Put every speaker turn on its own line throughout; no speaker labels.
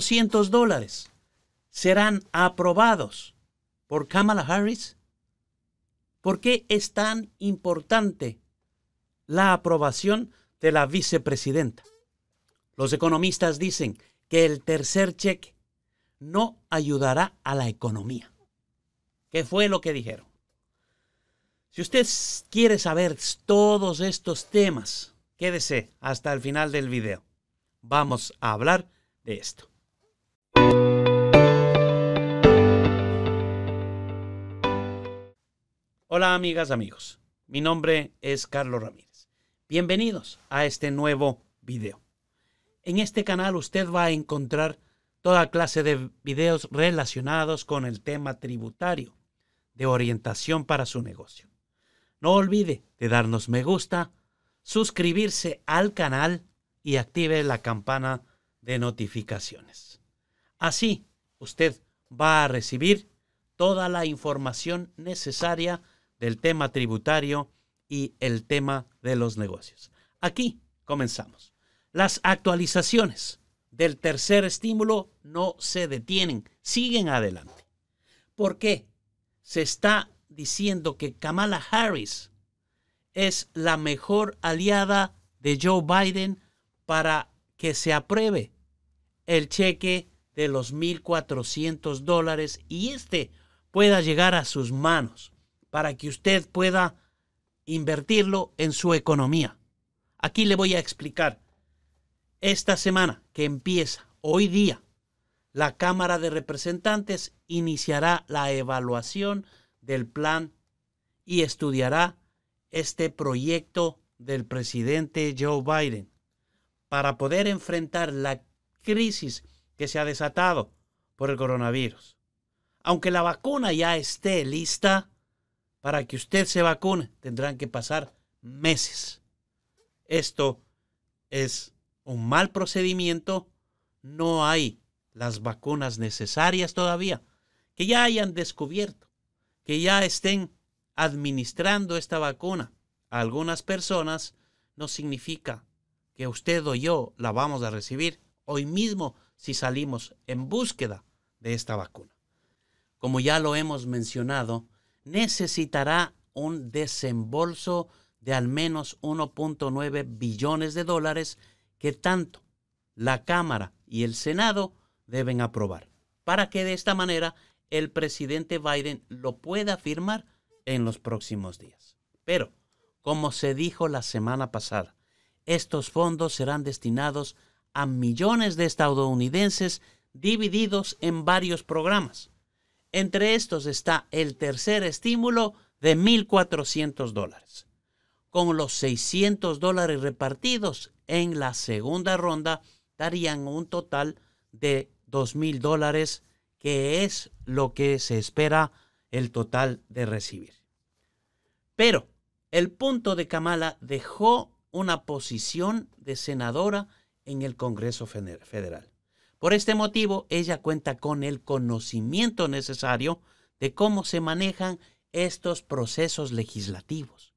400 dólares serán aprobados por Kamala Harris? ¿Por qué es tan importante la aprobación de la vicepresidenta? Los economistas dicen que el tercer cheque no ayudará a la economía. ¿Qué fue lo que dijeron? Si usted quiere saber todos estos temas, quédese hasta el final del video. Vamos a hablar de esto. Hola amigas, amigos. Mi nombre es Carlos Ramírez. Bienvenidos a este nuevo video. En este canal usted va a encontrar toda clase de videos relacionados con el tema tributario de orientación para su negocio. No olvide de darnos me gusta, suscribirse al canal y active la campana de notificaciones. Así usted va a recibir toda la información necesaria el tema tributario y el tema de los negocios. Aquí comenzamos. Las actualizaciones del tercer estímulo no se detienen, siguen adelante. ¿Por qué? Se está diciendo que Kamala Harris es la mejor aliada de Joe Biden para que se apruebe el cheque de los 1.400 dólares y este pueda llegar a sus manos para que usted pueda invertirlo en su economía. Aquí le voy a explicar. Esta semana que empieza, hoy día, la Cámara de Representantes iniciará la evaluación del plan y estudiará este proyecto del presidente Joe Biden para poder enfrentar la crisis que se ha desatado por el coronavirus. Aunque la vacuna ya esté lista, para que usted se vacune, tendrán que pasar meses. Esto es un mal procedimiento. No hay las vacunas necesarias todavía, que ya hayan descubierto, que ya estén administrando esta vacuna a algunas personas, no significa que usted o yo la vamos a recibir hoy mismo si salimos en búsqueda de esta vacuna. Como ya lo hemos mencionado, necesitará un desembolso de al menos 1.9 billones de dólares que tanto la Cámara y el Senado deben aprobar, para que de esta manera el presidente Biden lo pueda firmar en los próximos días. Pero, como se dijo la semana pasada, estos fondos serán destinados a millones de estadounidenses divididos en varios programas. Entre estos está el tercer estímulo de 1.400 dólares, con los 600 dólares repartidos en la segunda ronda darían un total de 2.000 dólares, que es lo que se espera el total de recibir. Pero el punto de Kamala dejó una posición de senadora en el Congreso Federal. Por este motivo, ella cuenta con el conocimiento necesario de cómo se manejan estos procesos legislativos.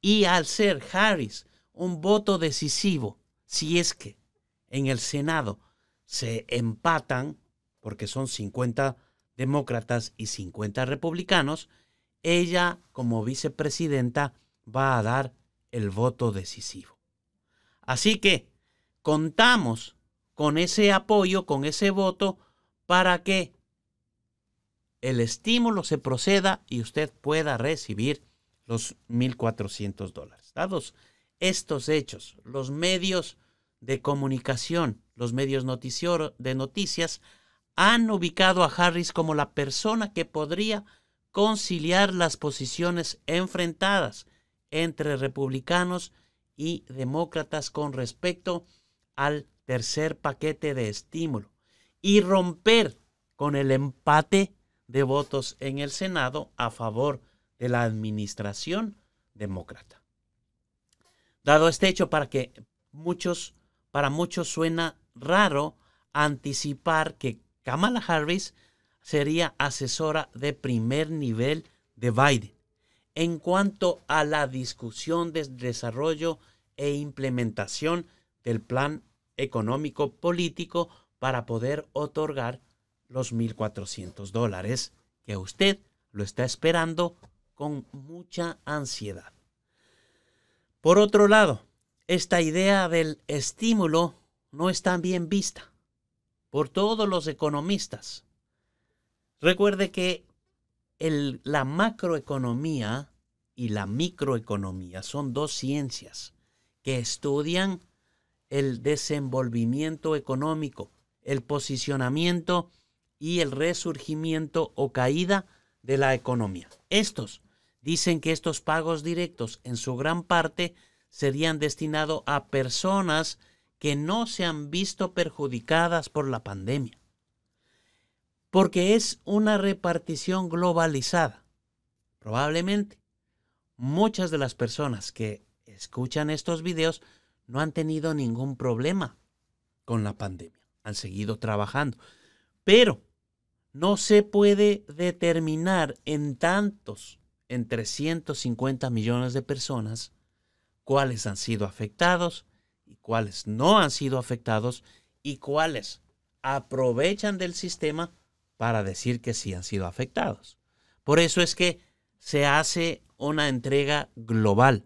Y al ser Harris un voto decisivo, si es que en el Senado se empatan, porque son 50 demócratas y 50 republicanos, ella como vicepresidenta va a dar el voto decisivo. Así que contamos con ese apoyo, con ese voto, para que el estímulo se proceda y usted pueda recibir los 1.400 dólares. Dados estos hechos, los medios de comunicación, los medios de noticias, han ubicado a Harris como la persona que podría conciliar las posiciones enfrentadas entre republicanos y demócratas con respecto al tercer paquete de estímulo y romper con el empate de votos en el Senado a favor de la administración demócrata. Dado este hecho, para que muchos, para muchos suena raro anticipar que Kamala Harris sería asesora de primer nivel de Biden en cuanto a la discusión de desarrollo e implementación del plan económico político para poder otorgar los 1.400 dólares que usted lo está esperando con mucha ansiedad. Por otro lado, esta idea del estímulo no es tan bien vista por todos los economistas. Recuerde que la macroeconomía y la microeconomía son dos ciencias que estudian el desenvolvimiento económico, el posicionamiento y el resurgimiento o caída de la economía. Estos dicen que estos pagos directos en su gran parte serían destinados a personas que no se han visto perjudicadas por la pandemia, porque es una repartición globalizada. Probablemente muchas de las personas que escuchan estos videos no han tenido ningún problema con la pandemia. Han seguido trabajando. Pero no se puede determinar en tantos, en 350 millones de personas, cuáles han sido afectados y cuáles no han sido afectados y cuáles aprovechan del sistema para decir que sí han sido afectados. Por eso es que se hace una entrega global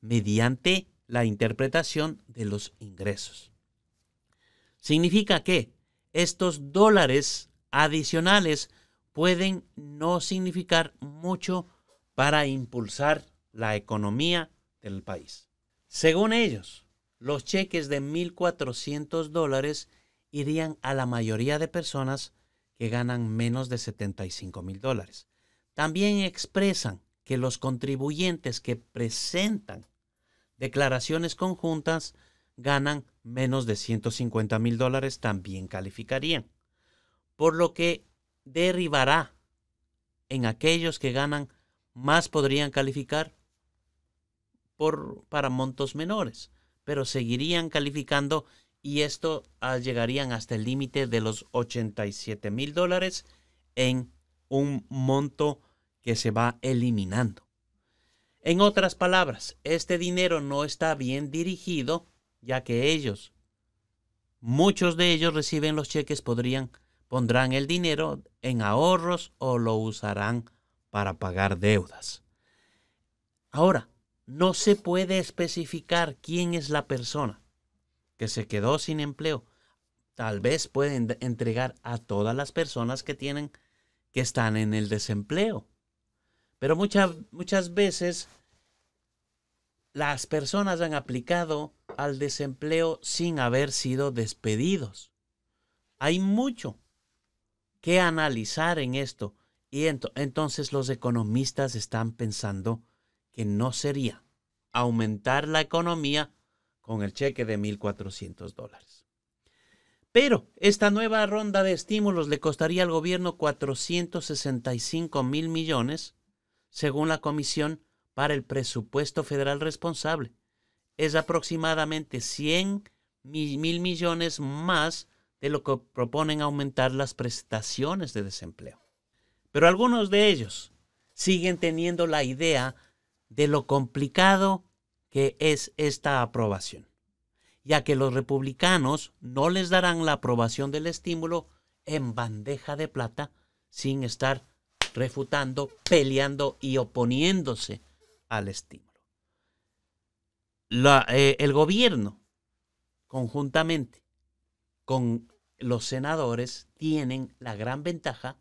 mediante la interpretación de los ingresos. Significa que estos dólares adicionales pueden no significar mucho para impulsar la economía del país. Según ellos, los cheques de 1.400 dólares irían a la mayoría de personas que ganan menos de 75,000 mil dólares. También expresan que los contribuyentes que presentan declaraciones conjuntas ganan menos de 150 mil dólares, también calificarían. Por lo que derribará en aquellos que ganan más podrían calificar por, para montos menores, pero seguirían calificando y esto ah, llegarían hasta el límite de los 87 mil dólares en un monto que se va eliminando. En otras palabras, este dinero no está bien dirigido, ya que ellos, muchos de ellos reciben los cheques, podrían, pondrán el dinero en ahorros o lo usarán para pagar deudas. Ahora, no se puede especificar quién es la persona que se quedó sin empleo. Tal vez pueden entregar a todas las personas que tienen que están en el desempleo. Pero muchas, muchas veces las personas han aplicado al desempleo sin haber sido despedidos. Hay mucho que analizar en esto. Y entonces los economistas están pensando que no sería aumentar la economía con el cheque de 1.400 dólares. Pero esta nueva ronda de estímulos le costaría al gobierno 465 mil millones según la Comisión para el Presupuesto Federal Responsable. Es aproximadamente 100 mil millones más de lo que proponen aumentar las prestaciones de desempleo. Pero algunos de ellos siguen teniendo la idea de lo complicado que es esta aprobación, ya que los republicanos no les darán la aprobación del estímulo en bandeja de plata sin estar refutando, peleando y oponiéndose al estímulo. Eh, el gobierno, conjuntamente con los senadores, tienen la gran ventaja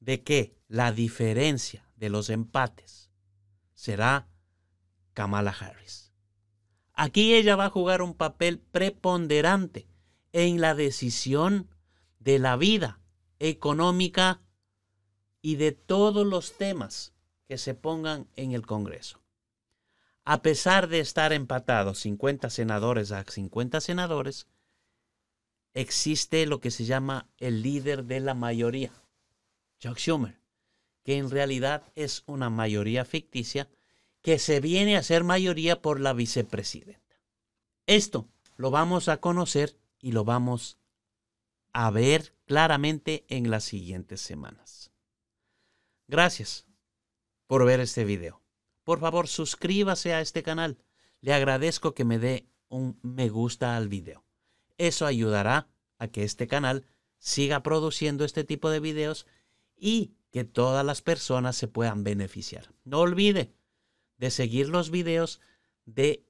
de que la diferencia de los empates será Kamala Harris. Aquí ella va a jugar un papel preponderante en la decisión de la vida económica y de todos los temas que se pongan en el Congreso. A pesar de estar empatados 50 senadores a 50 senadores, existe lo que se llama el líder de la mayoría, Chuck Schumer, que en realidad es una mayoría ficticia que se viene a ser mayoría por la vicepresidenta. Esto lo vamos a conocer y lo vamos a ver claramente en las siguientes semanas. Gracias por ver este video. Por favor, suscríbase a este canal. Le agradezco que me dé un me gusta al video. Eso ayudará a que este canal siga produciendo este tipo de videos y que todas las personas se puedan beneficiar. No olvide de seguir los videos de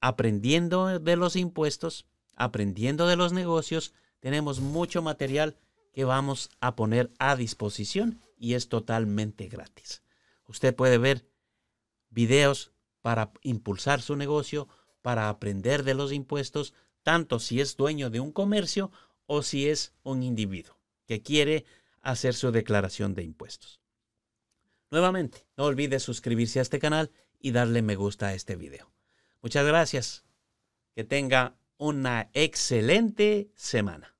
aprendiendo de los impuestos, aprendiendo de los negocios. Tenemos mucho material que vamos a poner a disposición y es totalmente gratis. Usted puede ver videos para impulsar su negocio, para aprender de los impuestos, tanto si es dueño de un comercio o si es un individuo que quiere hacer su declaración de impuestos. Nuevamente, no olvide suscribirse a este canal y darle me gusta a este video. Muchas gracias. Que tenga una excelente semana.